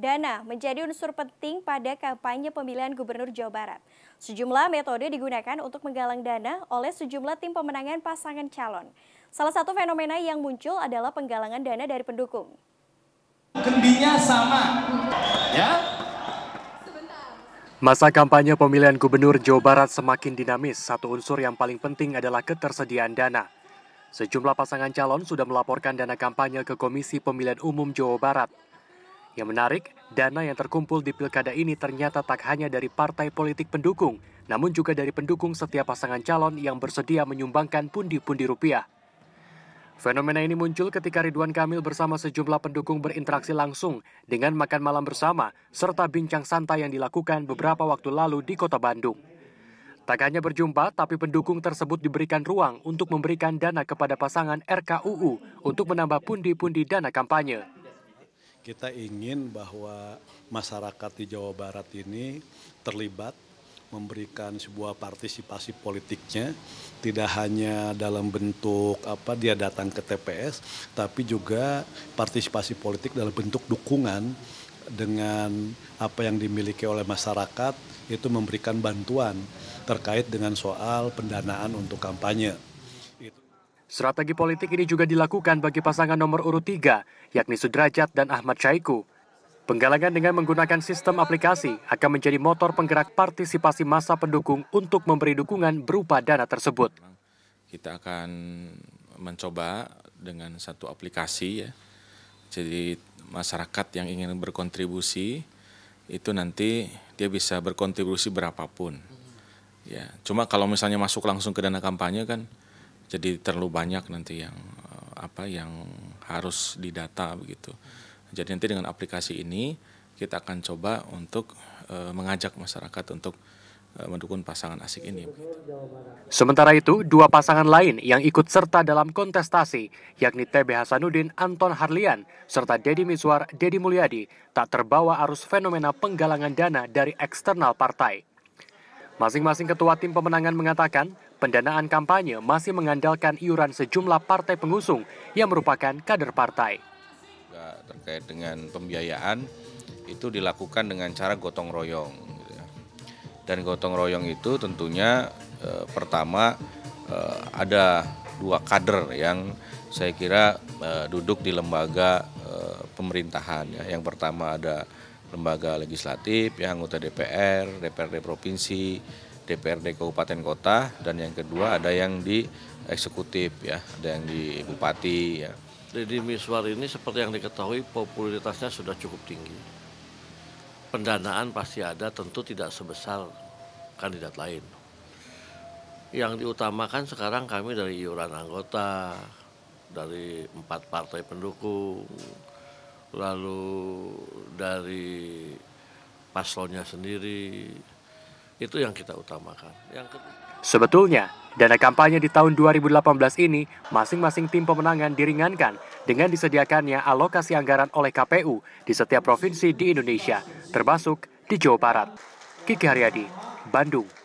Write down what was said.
Dana menjadi unsur penting pada kampanye pemilihan Gubernur Jawa Barat. Sejumlah metode digunakan untuk menggalang dana oleh sejumlah tim pemenangan pasangan calon. Salah satu fenomena yang muncul adalah penggalangan dana dari pendukung. Kendinya sama, ya. Masa kampanye pemilihan Gubernur Jawa Barat semakin dinamis. Satu unsur yang paling penting adalah ketersediaan dana. Sejumlah pasangan calon sudah melaporkan dana kampanye ke Komisi Pemilihan Umum Jawa Barat. Yang menarik, dana yang terkumpul di pilkada ini ternyata tak hanya dari partai politik pendukung, namun juga dari pendukung setiap pasangan calon yang bersedia menyumbangkan pundi-pundi rupiah. Fenomena ini muncul ketika Ridwan Kamil bersama sejumlah pendukung berinteraksi langsung dengan makan malam bersama serta bincang santai yang dilakukan beberapa waktu lalu di kota Bandung. Tak hanya berjumpa, tapi pendukung tersebut diberikan ruang untuk memberikan dana kepada pasangan RKUU untuk menambah pundi-pundi dana kampanye kita ingin bahwa masyarakat di Jawa Barat ini terlibat memberikan sebuah partisipasi politiknya tidak hanya dalam bentuk apa dia datang ke TPS tapi juga partisipasi politik dalam bentuk dukungan dengan apa yang dimiliki oleh masyarakat itu memberikan bantuan terkait dengan soal pendanaan untuk kampanye. Strategi politik ini juga dilakukan bagi pasangan nomor urut tiga yakni Sudrajat dan Ahmad Syaiku. Penggalangan dengan menggunakan sistem aplikasi akan menjadi motor penggerak partisipasi masa pendukung untuk memberi dukungan berupa dana tersebut. Kita akan mencoba dengan satu aplikasi ya. Jadi masyarakat yang ingin berkontribusi itu nanti dia bisa berkontribusi berapapun. Ya, cuma kalau misalnya masuk langsung ke dana kampanye kan jadi terlalu banyak nanti yang eh, apa yang harus didata begitu. Jadi nanti dengan aplikasi ini kita akan coba untuk e, mengajak masyarakat untuk e, mendukung pasangan asik ini. Sementara itu, dua pasangan lain yang ikut serta dalam kontestasi, yakni TB Hasanuddin Anton Harlian serta Deddy Miswar Deddy Mulyadi, tak terbawa arus fenomena penggalangan dana dari eksternal partai. Masing-masing ketua tim pemenangan mengatakan pendanaan kampanye masih mengandalkan iuran sejumlah partai pengusung yang merupakan kader partai. Terkait dengan pembiayaan itu dilakukan dengan cara gotong royong. Gitu ya. Dan gotong royong itu tentunya eh, pertama eh, ada dua kader yang saya kira eh, duduk di lembaga eh, pemerintahan. Ya. Yang pertama ada lembaga legislatif, ya anggota DPR, DPRD provinsi, DPRD kabupaten kota, dan yang kedua ada yang di eksekutif ya, ada yang di bupati ya. Deddy Miswar ini seperti yang diketahui popularitasnya sudah cukup tinggi. Pendanaan pasti ada, tentu tidak sebesar kandidat lain. Yang diutamakan sekarang kami dari iuran anggota, dari empat partai pendukung, lalu dari paslonnya sendiri itu yang kita utamakan. Yang Sebetulnya, dana kampanye di tahun 2018 ini masing-masing tim pemenangan diringankan dengan disediakannya alokasi anggaran oleh KPU di setiap provinsi di Indonesia, termasuk di Jawa Barat. Kiki Haryadi, Bandung.